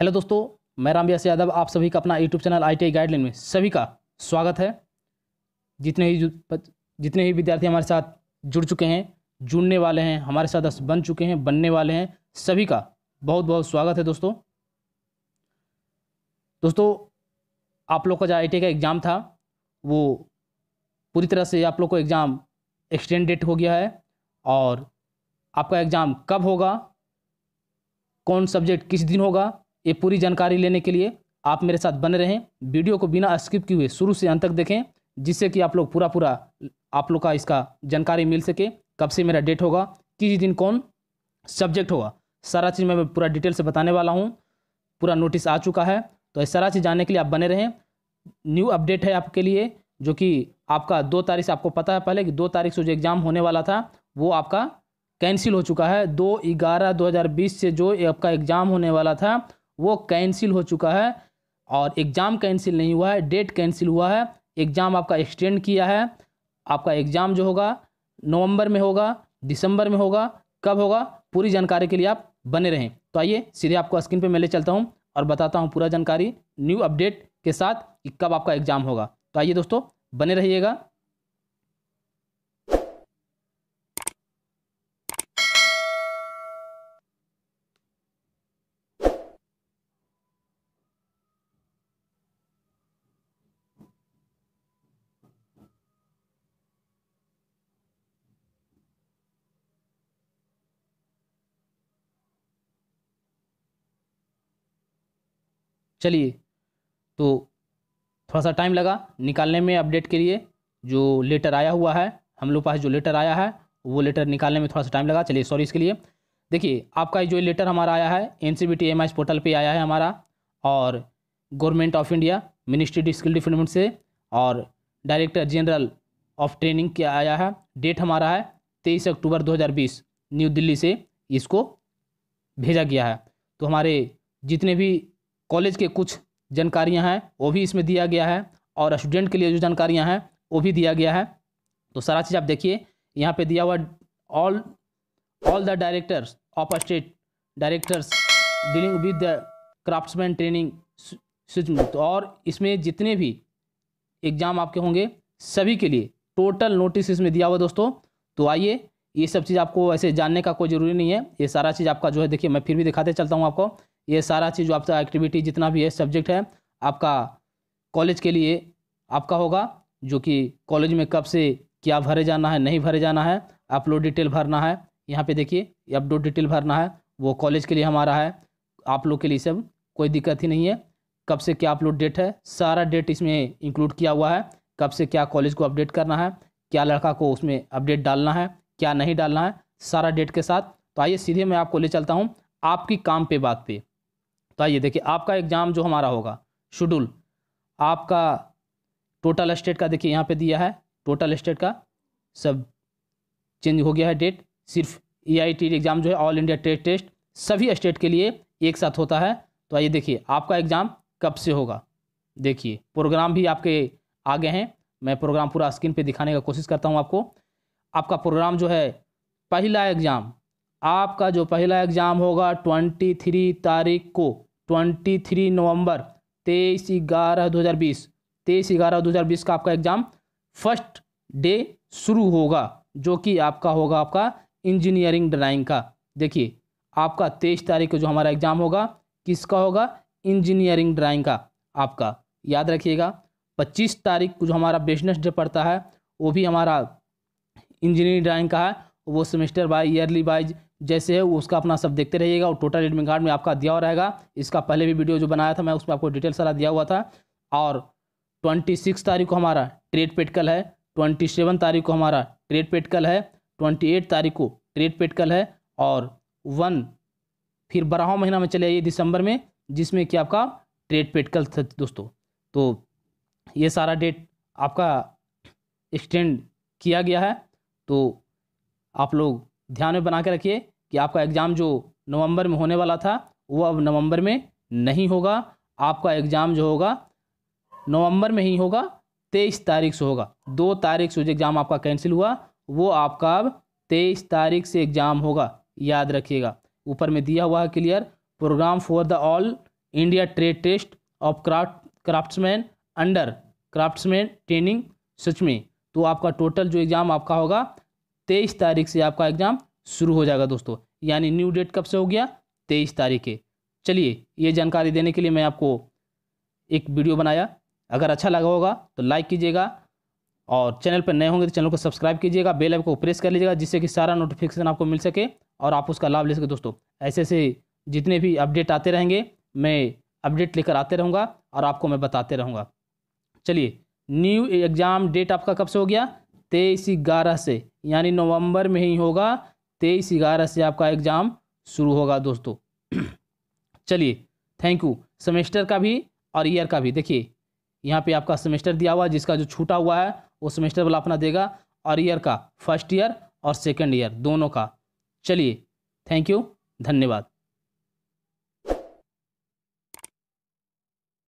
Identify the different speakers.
Speaker 1: hello दोस्तों मैं राम व्यास यादव आप सभी का अपना यूट्यूब चैनल आई गाइडलाइन में सभी का स्वागत है जितने ही जितने ही विद्यार्थी हमारे साथ जुड़ चुके हैं जुड़ने वाले हैं हमारे साथ बन चुके हैं बनने वाले हैं सभी का बहुत बहुत स्वागत है दोस्तों दोस्तों आप लोग का जो आई का एग्ज़ाम था वो पूरी तरह से आप लोग को एग्ज़ाम एक्सटेंड डेट हो गया है और आपका एग्ज़ाम कब होगा कौन सब्जेक्ट किस दिन होगा ये पूरी जानकारी लेने के लिए आप मेरे साथ बने रहें वीडियो को बिना स्किप किए हुए शुरू से अंत तक देखें जिससे कि आप लोग पूरा पूरा आप लोग का इसका जानकारी मिल सके कब से मेरा डेट होगा किस दिन कौन सब्जेक्ट होगा सारा चीज़ मैं पूरा डिटेल से बताने वाला हूँ पूरा नोटिस आ चुका है तो इस सारा चीज़ जानने के लिए आप बने रहें न्यू अपडेट है आपके लिए जो कि आपका दो तारीख से आपको पता है पहले कि दो तारीख से जो एग्ज़ाम होने वाला था वो आपका कैंसिल हो चुका है दो ग्यारह दो हज़ार बीस से जो आपका एग्ज़ाम होने वाला था वो कैंसिल हो चुका है और एग्ज़ाम कैंसिल नहीं हुआ है डेट कैंसिल हुआ है एग्ज़ाम आपका एक्सटेंड किया है आपका एग्ज़ाम जो होगा नवंबर में होगा दिसंबर में होगा कब होगा पूरी जानकारी के लिए आप बने रहें तो आइए सीधे आपको स्क्रीन पे मैं ले चलता हूँ और बताता हूँ पूरा जानकारी न्यू अपडेट के साथ कि कब आपका एग्ज़ाम होगा तो आइए दोस्तों बने रहिएगा चलिए तो थोड़ा सा टाइम लगा निकालने में अपडेट के लिए जो लेटर आया हुआ है हम लोग पास जो लेटर आया है वो लेटर निकालने में थोड़ा सा टाइम लगा चलिए सॉरी इसके लिए देखिए आपका जो लेटर हमारा आया है N C B T M portal पर आया है हमारा और government of India ministry skill development से और डायरेक्टर जनरल ऑफ ट्रेनिंग के आया है डेट हमारा है तेईस अक्टूबर 2020 न्यू दिल्ली से इसको भेजा गया है तो हमारे जितने भी कॉलेज के कुछ जानकारियाँ हैं वो भी इसमें दिया गया है और स्टूडेंट के लिए जो जानकारियाँ हैं वो भी दिया गया है तो सारा चीज़ आप देखिए यहाँ पे दिया हुआ all all the directors of state directors dealing with the craftsman training तो और इसमें जितने भी एग्ज़ाम आपके होंगे सभी के लिए टोटल नोटिस इसमें दिया हुआ दोस्तों तो आइए ये सब चीज़ आपको ऐसे जानने का कोई ज़रूरी नहीं है ये सारा चीज़ आपका जो है देखिए मैं फिर भी दिखाते चलता हूँ आपको ये सारा चीज़ जो आपका एक्टिविटी जितना भी है सब्जेक्ट है आपका कॉलेज के लिए आपका होगा जो कि कॉलेज में कब से क्या भरे जाना है नहीं भरे जाना है अपलोड डिटेल भरना है यहाँ पे देखिए अपलोड डिटेल भरना है वो कॉलेज के लिए हमारा है आप लोग के लिए सब कोई दिक्कत ही नहीं है कब से क्या अपलोड डेट है सारा डेट इसमें इंक्लूड किया हुआ है कब से क्या कॉलेज को अपडेट करना है क्या लड़का को उसमें अपडेट डालना है क्या नहीं डालना है सारा डेट के साथ तो आइए सीधे मैं आपको ले चलता हूँ आपकी काम पे बात पे तो आइए देखिए आपका एग्ज़ाम जो हमारा होगा शेड्यूल आपका टोटल स्टेट का देखिए यहाँ पे दिया है टोटल स्टेट का सब चेंज हो गया है डेट सिर्फ E e I T exam जो है ऑल इंडिया ट्रेड टेस्ट सभी स्टेट के लिए एक साथ होता है तो आइए देखिए आपका एग्ज़ाम कब से होगा देखिए प्रोग्राम भी आपके आगे हैं मैं प्रोग्राम पूरा स्क्रीन पे दिखाने का कोशिश करता हूँ आपको आपका प्रोग्राम जो है पहला एग्ज़ाम आपका जो पहला एग्ज़ाम होगा ट्वेंटी थ्री तारीख को ट्वेंटी थ्री नवम्बर तेईस ग्यारह दो हज़ार बीस तेईस ग्यारह दो हज़ार बीस का आपका एग्ज़ाम फर्स्ट डे शुरू होगा जो कि आपका होगा आपका इंजीनियरिंग ड्राइंग का देखिए आपका तेईस तारीख को जो हमारा एग्ज़ाम होगा किसका होगा इंजीनियरिंग ड्राइंग का आपका याद रखिएगा पच्चीस तारीख को जो हमारा बिजनेस डे पड़ता है वो भी हमारा इंजीनियरिंग ड्राइंग का है वो सेमेस्टर बाई ईयरली बाइज जैसे है उसका अपना सब देखते रहिएगा और टोटल एडमिट कार्ड में आपका दिया हुआ रहेगा इसका पहले भी वीडियो जो बनाया था मैं उसमें आपको डिटेल सारा दिया हुआ था और ट्वेंटी सिक्स तारीख को हमारा ट्रेड पेटकल है ट्वेंटी सेवन तारीख को हमारा ट्रेड पेटकल है ट्वेंटी एट तारीख को ट्रेड पेटकल है और वन फिर बारह महीना में चले आइए दिसंबर में जिसमें कि आपका ट्रेड पेटकल था दोस्तों तो ये सारा डेट आपका एक्सटेंड किया गया है तो आप लोग ध्यान में बना के रखिए कि आपका एग्ज़ाम जो नवंबर में होने वाला था वो अब नवंबर में नहीं होगा आपका एग्ज़ाम जो होगा नवंबर में ही होगा तेईस तारीख से होगा दो तारीख से जो एग्ज़ाम आपका कैंसिल हुआ वो आपका अब तेईस तारीख से एग्ज़ाम होगा याद रखिएगा ऊपर में दिया हुआ है clear programme for the all India trade test of craft craftsman under craftsman training सच में तो आपका टोटल जो एग्ज़ाम आपका होगा तेईस तारीख से आपका एग्ज़ाम शुरू हो जाएगा दोस्तों यानी न्यू डेट कब से हो गया तेईस तारीख के चलिए ये जानकारी देने के लिए मैं आपको एक वीडियो बनाया अगर अच्छा लगा होगा तो लाइक कीजिएगा और चैनल पर नए होंगे तो चैनल को सब्सक्राइब कीजिएगा बेल आइकन को प्रेस कर लीजिएगा जिससे कि सारा नोटिफिकेशन आपको मिल सके और आप उसका लाभ ले सके दोस्तों ऐसे ऐसे जितने भी अपडेट आते रहेंगे मैं अपडेट लेकर आते रहूँगा और आपको मैं बताते रहूँगा चलिए न्यू एग्ज़ाम डेट आपका कब से हो गया तेईस ग्यारह से यानी नवंबर में ही होगा तेईस ग्यारह से आपका एग्ज़ाम शुरू होगा दोस्तों चलिए थैंक यू सेमेस्टर का भी और ईयर का भी देखिए यहाँ पे आपका सेमेस्टर दिया हुआ है जिसका जो छूटा हुआ है वो सेमेस्टर वाला अपना देगा और ईयर का फर्स्ट ईयर और सेकेंड ईयर दोनों का चलिए थैंक यू धन्यवाद